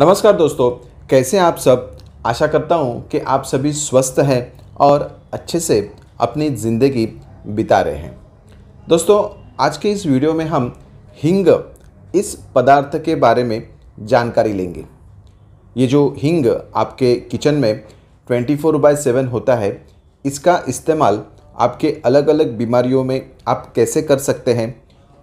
नमस्कार दोस्तों कैसे आप सब आशा करता हूँ कि आप सभी स्वस्थ हैं और अच्छे से अपनी ज़िंदगी बिता रहे हैं दोस्तों आज के इस वीडियो में हम हिंग इस पदार्थ के बारे में जानकारी लेंगे ये जो हिंग आपके किचन में 24 फोर बाय सेवन होता है इसका इस्तेमाल आपके अलग अलग बीमारियों में आप कैसे कर सकते हैं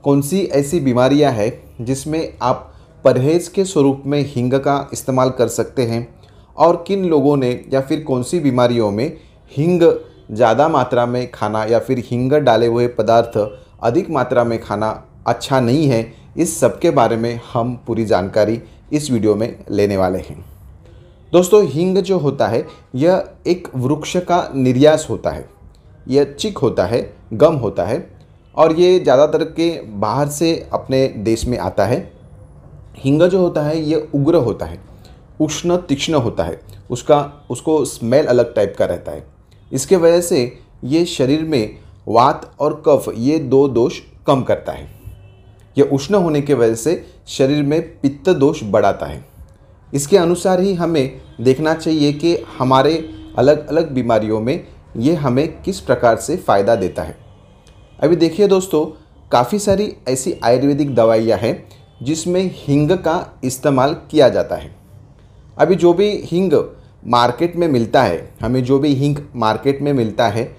कौन सी ऐसी बीमारियां हैं जिसमें आप परहेज के स्वरूप में हींग का इस्तेमाल कर सकते हैं और किन लोगों ने या फिर कौन सी बीमारियों में हींग ज़्यादा मात्रा में खाना या फिर हींग डाले हुए पदार्थ अधिक मात्रा में खाना अच्छा नहीं है इस सब के बारे में हम पूरी जानकारी इस वीडियो में लेने वाले हैं दोस्तों हींग जो होता है यह एक वृक्ष का निर्यास होता है यह चिक होता है गम होता है और ये ज़्यादातर के बाहर से अपने देश में आता है हिंग जो होता है ये उग्र होता है उष्ण तीक्ष्ण होता है उसका उसको स्मेल अलग टाइप का रहता है इसके वजह से ये शरीर में वात और कफ ये दो दोष कम करता है यह उष्ण होने के वजह से शरीर में पित्त दोष बढ़ाता है इसके अनुसार ही हमें देखना चाहिए कि हमारे अलग अलग बीमारियों में ये हमें किस प्रकार से फ़ायदा देता है अभी देखिए दोस्तों काफ़ी सारी ऐसी आयुर्वेदिक दवाइयाँ हैं जिसमें हींग का इस्तेमाल किया जाता है अभी जो भी हींग मार्केट में मिलता है हमें जो भी हींग मार्केट में मिलता है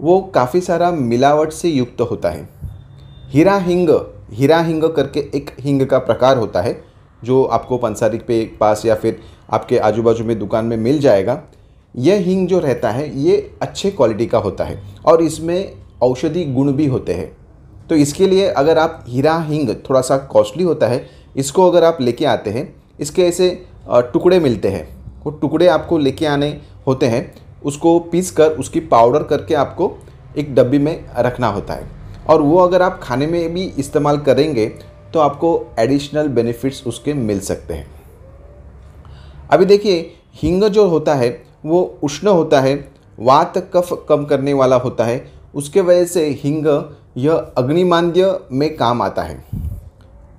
वो काफ़ी सारा मिलावट से युक्त होता है हीरा हिंग हीरा हिंग करके एक हींग का प्रकार होता है जो आपको पंसारी पे पास या फिर आपके आजू बाजू में दुकान में मिल जाएगा यह हींग जो रहता है ये अच्छे क्वालिटी का होता है और इसमें औषधि गुण भी होते हैं तो इसके लिए अगर आप हीरा हिंग थोड़ा सा कॉस्टली होता है इसको अगर आप लेके आते हैं इसके ऐसे टुकड़े मिलते हैं वो टुकड़े आपको लेके आने होते हैं उसको पीस कर उसकी पाउडर करके आपको एक डब्बी में रखना होता है और वो अगर आप खाने में भी इस्तेमाल करेंगे तो आपको एडिशनल बेनिफिट्स उसके मिल सकते हैं अभी देखिए हींग जो होता है वो उष्ण होता है वात कफ कम करने वाला होता है उसके वजह से हींग यह अग्निमांद्य में काम आता है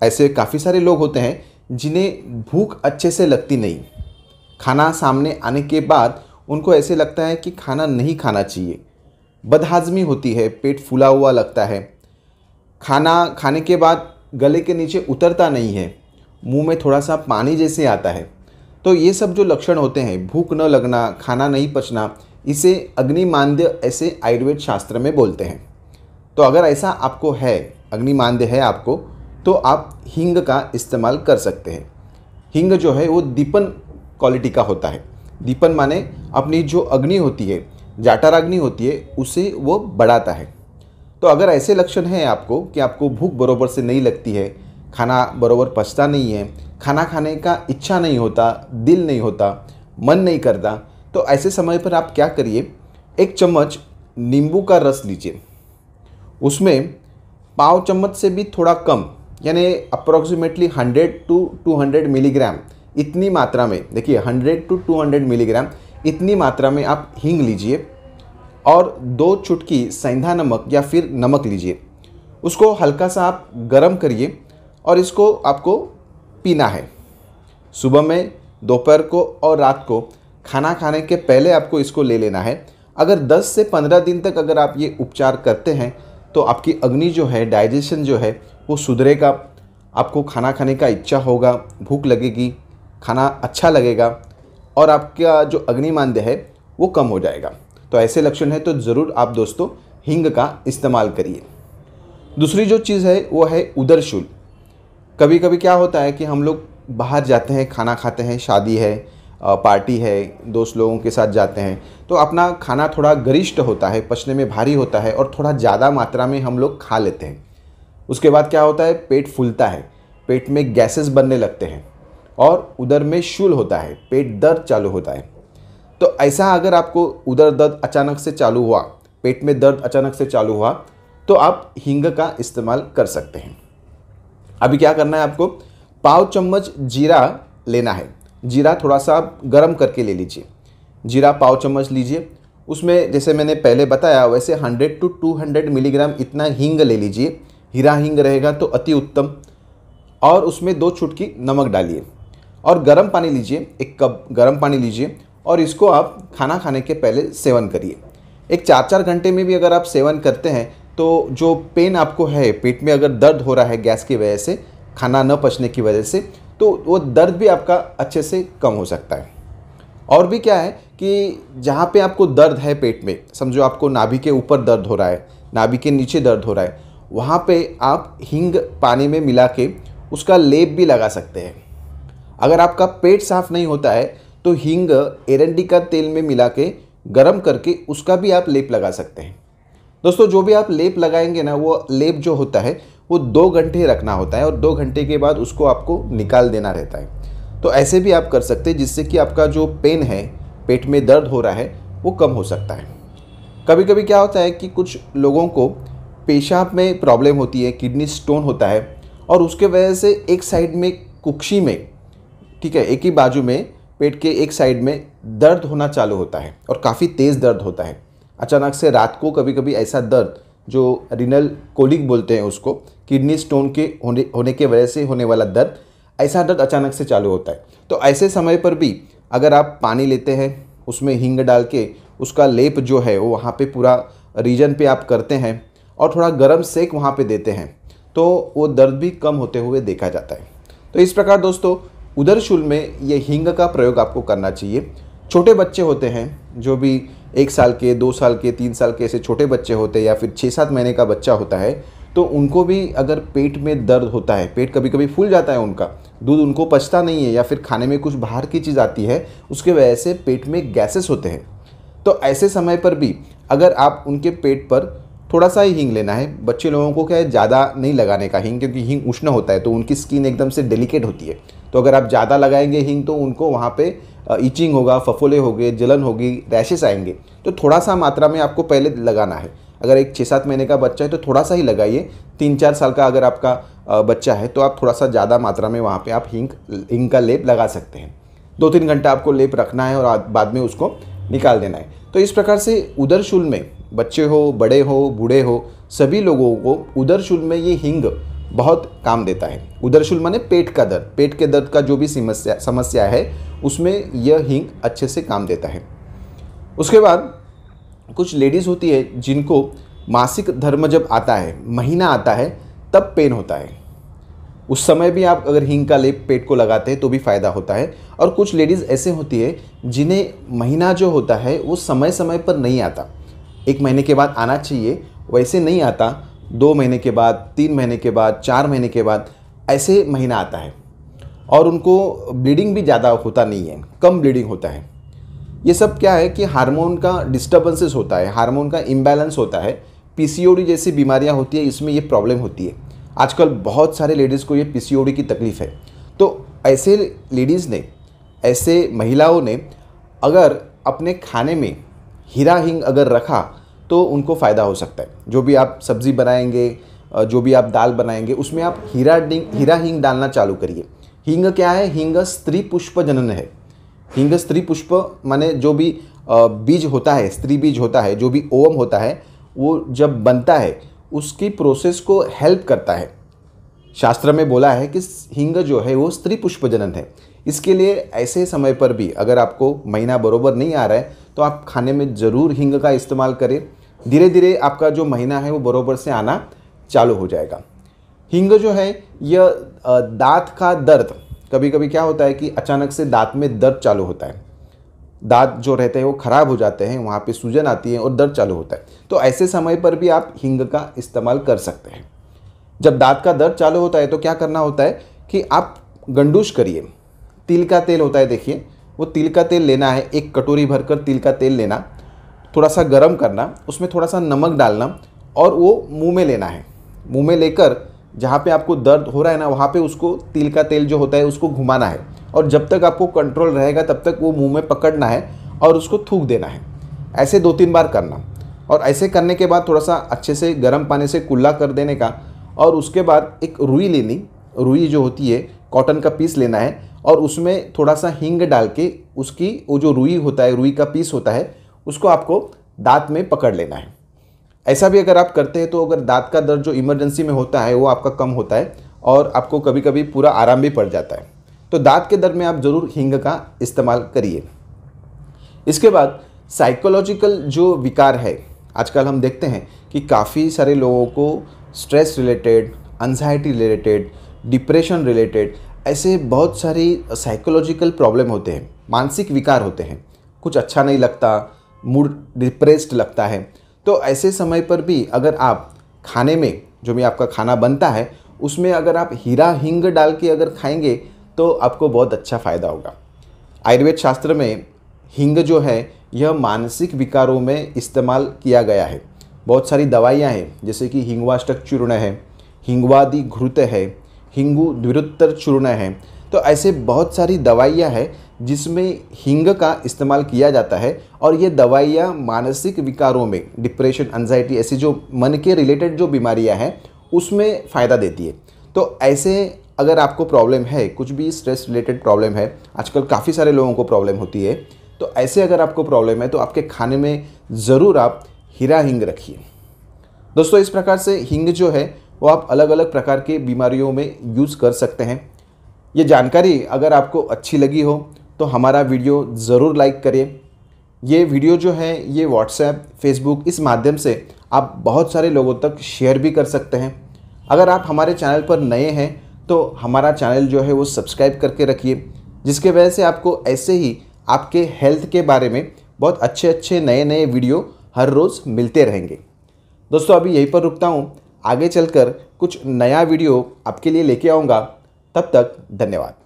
ऐसे काफ़ी सारे लोग होते हैं जिन्हें भूख अच्छे से लगती नहीं खाना सामने आने के बाद उनको ऐसे लगता है कि खाना नहीं खाना चाहिए बदहाजमी होती है पेट फूला हुआ लगता है खाना खाने के बाद गले के नीचे उतरता नहीं है मुंह में थोड़ा सा पानी जैसे आता है तो ये सब जो लक्षण होते हैं भूख न लगना खाना नहीं पचना इसे अग्निमांद्य ऐसे आयुर्वेद शास्त्र में बोलते हैं तो अगर ऐसा आपको है अग्निमांद्य है आपको तो आप हींग का इस्तेमाल कर सकते हैं हींग जो है वो दीपन क्वालिटी का होता है दीपन माने अपनी जो अग्नि होती है जाटाराग्नि होती है उसे वो बढ़ाता है तो अगर ऐसे लक्षण हैं आपको कि आपको भूख बरोबर से नहीं लगती है खाना बरोबर पचता नहीं है खाना खाने का इच्छा नहीं होता दिल नहीं होता मन नहीं करता तो ऐसे समय पर आप क्या करिए एक चम्मच नींबू का रस लीजिए उसमें पाव चम्मच से भी थोड़ा कम यानी अप्रोक्सीमेटली 100 टू 200 मिलीग्राम इतनी मात्रा में देखिए 100 टू 200 मिलीग्राम इतनी मात्रा में आप हींग लीजिए और दो चुटकी सैंधा नमक या फिर नमक लीजिए उसको हल्का सा आप गर्म करिए और इसको आपको पीना है सुबह में दोपहर को और रात को खाना खाने के पहले आपको इसको ले लेना है अगर 10 से 15 दिन तक अगर आप ये उपचार करते हैं तो आपकी अग्नि जो है डाइजेशन जो है वो सुधरेगा आपको खाना खाने का इच्छा होगा भूख लगेगी खाना अच्छा लगेगा और आपका जो अग्निमांद है वो कम हो जाएगा तो ऐसे लक्षण है तो ज़रूर आप दोस्तों हिंग का इस्तेमाल करिए दूसरी जो चीज़ है वो है उदर शूल कभी कभी क्या होता है कि हम लोग बाहर जाते हैं खाना खाते हैं शादी है पार्टी है दोस्त लोगों के साथ जाते हैं तो अपना खाना थोड़ा गरिष्ठ होता है पचने में भारी होता है और थोड़ा ज़्यादा मात्रा में हम लोग खा लेते हैं उसके बाद क्या होता है पेट फूलता है पेट में गैसेस बनने लगते हैं और उधर में शूल होता है पेट दर्द चालू होता है तो ऐसा अगर आपको उधर दर्द अचानक से चालू हुआ पेट में दर्द अचानक से चालू हुआ तो आप हींग का इस्तेमाल कर सकते हैं अभी क्या करना है आपको पाव चम्मच जीरा लेना है जीरा थोड़ा सा गर्म करके ले लीजिए जीरा पाव चम्मच लीजिए उसमें जैसे मैंने पहले बताया वैसे 100 टू 200 मिलीग्राम इतना हींग ले लीजिए हीरा हींग रहेगा तो अति उत्तम और उसमें दो छुटकी नमक डालिए और गर्म पानी लीजिए एक कप गर्म पानी लीजिए और इसको आप खाना खाने के पहले सेवन करिए एक चार चार घंटे में भी अगर आप सेवन करते हैं तो जो पेन आपको है पेट में अगर दर्द हो रहा है गैस की वजह से खाना न पचने की वजह से तो वो दर्द भी आपका अच्छे से कम हो सकता है और भी क्या है कि जहाँ पे आपको दर्द है पेट में समझो आपको नाभि के ऊपर दर्द हो रहा है नाभि के नीचे दर्द हो रहा है वहाँ पे आप हींग पानी में मिला के उसका लेप भी लगा सकते हैं अगर आपका पेट साफ नहीं होता है तो हींग एरंडी का तेल में मिला के गर्म करके उसका भी आप लेप लगा सकते हैं दोस्तों जो भी आप लेप लगाएंगे ना वो लेप जो होता है वो दो घंटे रखना होता है और दो घंटे के बाद उसको आपको निकाल देना रहता है तो ऐसे भी आप कर सकते हैं जिससे कि आपका जो पेन है पेट में दर्द हो रहा है वो कम हो सकता है कभी कभी क्या होता है कि कुछ लोगों को पेशाब में प्रॉब्लम होती है किडनी स्टोन होता है और उसके वजह से एक साइड में कुक्षी में ठीक है एक ही बाजू में पेट के एक साइड में दर्द होना चालू होता है और काफ़ी तेज़ दर्द होता है अचानक से रात को कभी कभी ऐसा दर्द जो रिनल कोलिक बोलते हैं उसको किडनी स्टोन के होने होने के वजह से होने वाला दर्द ऐसा दर्द अचानक से चालू होता है तो ऐसे समय पर भी अगर आप पानी लेते हैं उसमें हींग डाल के उसका लेप जो है वो वहाँ पे पूरा रीजन पे आप करते हैं और थोड़ा गर्म सेक वहाँ पे देते हैं तो वो दर्द भी कम होते हुए देखा जाता है तो इस प्रकार दोस्तों उधर शुल में ये हींग का प्रयोग आपको करना चाहिए छोटे बच्चे होते हैं जो भी एक साल के दो साल के तीन साल के ऐसे छोटे बच्चे होते हैं या फिर छः सात महीने का बच्चा होता है तो उनको भी अगर पेट में दर्द होता है पेट कभी कभी फूल जाता है उनका दूध उनको पचता नहीं है या फिर खाने में कुछ बाहर की चीज़ आती है उसके वजह से पेट में गैसेस होते हैं तो ऐसे समय पर भी अगर आप उनके पेट पर थोड़ा सा ही हींग लेना है बच्चे लोगों को क्या है ज़्यादा नहीं लगाने का हींग क्योंकि हींग उष्ण होता है तो उनकी स्किन एकदम से डेलिकेट होती है तो अगर आप ज़्यादा लगाएंगे हींग तो उनको वहाँ पर ईचिंग होगा फफोले होंगे जलन होगी रैशेस आएंगे तो थोड़ा सा मात्रा में आपको पहले लगाना है अगर एक छः सात महीने का बच्चा है तो थोड़ा सा ही लगाइए तीन चार साल का अगर आपका बच्चा है तो आप थोड़ा सा ज़्यादा मात्रा में वहाँ पे आप हिंग हिंग का लेप लगा सकते हैं दो तीन घंटा आपको लेप रखना है और बाद में उसको निकाल देना है तो इस प्रकार से उदर शूल में बच्चे हो बड़े हो बूढ़े हो सभी लोगों को उदर शूल में ये हिंग बहुत काम देता है उदरशूल माने पेट का दर्द पेट के दर्द का जो भी समस्या समस्या है उसमें यह हींग अच्छे से काम देता है उसके बाद कुछ लेडीज़ होती है जिनको मासिक धर्म जब आता है महीना आता है तब पेन होता है उस समय भी आप अगर हींग का लेप पेट को लगाते हैं तो भी फ़ायदा होता है और कुछ लेडीज़ ऐसे होती है जिन्हें महीना जो होता है वो समय समय पर नहीं आता एक महीने के बाद आना चाहिए वैसे नहीं आता दो महीने के बाद तीन महीने के बाद चार महीने के बाद ऐसे महीना आता है और उनको ब्लीडिंग भी ज़्यादा होता नहीं है कम ब्लीडिंग होता है ये सब क्या है कि हार्मोन का डिस्टर्बेंसेस होता है हार्मोन का इम्बैलेंस होता है पीसीओडी जैसी बीमारियां होती है इसमें ये प्रॉब्लम होती है आजकल बहुत सारे लेडीज़ को ये पीसीओडी की तकलीफ़ है तो ऐसे लेडीज़ ने ऐसे महिलाओं ने अगर अपने खाने में हीरा हिंग अगर रखा तो उनको फ़ायदा हो सकता है जो भी आप सब्ज़ी बनाएंगे जो भी आप दाल बनाएंगे उसमें आप हीरा डिंग हीरा हींग डालना चालू करिए हींग क्या है हींग स्त्री पुष्प जनन है हींग स्त्री पुष्प माने जो भी बीज होता है स्त्री बीज होता है जो भी ओवम होता है वो जब बनता है उसकी प्रोसेस को हेल्प करता है शास्त्र में बोला है कि हींग जो है वो स्त्री पुष्प जनन है इसके लिए ऐसे समय पर भी अगर आपको महीना बरोबर नहीं आ रहा है तो आप खाने में ज़रूर हींग का इस्तेमाल करें धीरे धीरे आपका जो महीना है वो बरोबर से आना चालू हो जाएगा हिंग जो है यह दांत का दर्द कभी कभी क्या होता है कि अचानक से दांत में दर्द चालू होता है दांत जो रहते हैं वो ख़राब हो जाते हैं वहाँ पे सूजन आती है और दर्द चालू होता है तो ऐसे समय पर भी आप हिंग का इस्तेमाल कर सकते हैं जब दांत का दर्द चालू होता है तो क्या करना होता है कि आप गंडूश करिए तिल का तेल होता है देखिए वो तिल का तेल लेना है एक कटोरी भरकर तिल का तेल लेना थोड़ा सा गर्म करना उसमें थोड़ा सा नमक डालना और वो मुंह में लेना है मुंह में लेकर जहाँ पे आपको दर्द हो रहा है ना वहाँ पे उसको तिल का तेल जो होता है उसको घुमाना है और जब तक आपको कंट्रोल रहेगा तब तक वो मुंह में पकड़ना है और उसको थूक देना है ऐसे दो तीन बार करना और ऐसे करने के बाद थोड़ा सा अच्छे से गर्म पानी से कुल्ला कर देने का और उसके बाद एक रुई लेनी रुई जो होती है कॉटन का पीस लेना है और उसमें थोड़ा सा हींग डाल के उसकी वो जो रुई होता है रुई का पीस होता है उसको आपको दांत में पकड़ लेना है ऐसा भी अगर आप करते हैं तो अगर दांत का दर्द जो इमरजेंसी में होता है वो आपका कम होता है और आपको कभी कभी पूरा आराम भी पड़ जाता है तो दांत के दर्द में आप ज़रूर हींग का इस्तेमाल करिए इसके बाद साइकोलॉजिकल जो विकार है आजकल हम देखते हैं कि काफ़ी सारे लोगों को stress related anxiety related depression related ऐसे बहुत सारी साइकोलॉजिकल प्रॉब्लम होते हैं मानसिक विकार होते हैं कुछ अच्छा नहीं लगता मूड डिप्रेस्ड लगता है तो ऐसे समय पर भी अगर आप खाने में जो भी आपका खाना बनता है उसमें अगर आप हीरा हिंग डाल के अगर खाएंगे तो आपको बहुत अच्छा फ़ायदा होगा आयुर्वेद शास्त्र में हिंग जो है यह मानसिक विकारों में इस्तेमाल किया गया है बहुत सारी दवाइयाँ हैं जैसे कि हिंगवाष्टक चूर्ण है हिंगवादि घृत है हिंगू द्विरुत्तर चूर्ण है तो ऐसे बहुत सारी दवाइयाँ हैं जिसमें हींग का इस्तेमाल किया जाता है और ये दवाइयाँ मानसिक विकारों में डिप्रेशन एनजाइटी ऐसी जो मन के रिलेटेड जो बीमारियाँ हैं उसमें फ़ायदा देती है तो ऐसे अगर आपको प्रॉब्लम है कुछ भी स्ट्रेस रिलेटेड प्रॉब्लम है आजकल काफ़ी सारे लोगों को प्रॉब्लम होती है तो ऐसे अगर आपको प्रॉब्लम है तो आपके खाने में ज़रूर आप हीरा हींग रखिए दोस्तों इस प्रकार से हींग जो है वो आप अलग अलग प्रकार के बीमारियों में यूज़ कर सकते हैं ये जानकारी अगर आपको अच्छी लगी हो तो हमारा वीडियो ज़रूर लाइक करिए ये वीडियो जो है ये व्हाट्सएप फेसबुक इस माध्यम से आप बहुत सारे लोगों तक शेयर भी कर सकते हैं अगर आप हमारे चैनल पर नए हैं तो हमारा चैनल जो है वो सब्सक्राइब करके रखिए जिसके वजह से आपको ऐसे ही आपके हेल्थ के बारे में बहुत अच्छे अच्छे नए नए वीडियो हर रोज़ मिलते रहेंगे दोस्तों अभी यहीं पर रुकता हूँ आगे चलकर कुछ नया वीडियो आपके लिए लेके आऊँगा तब तक धन्यवाद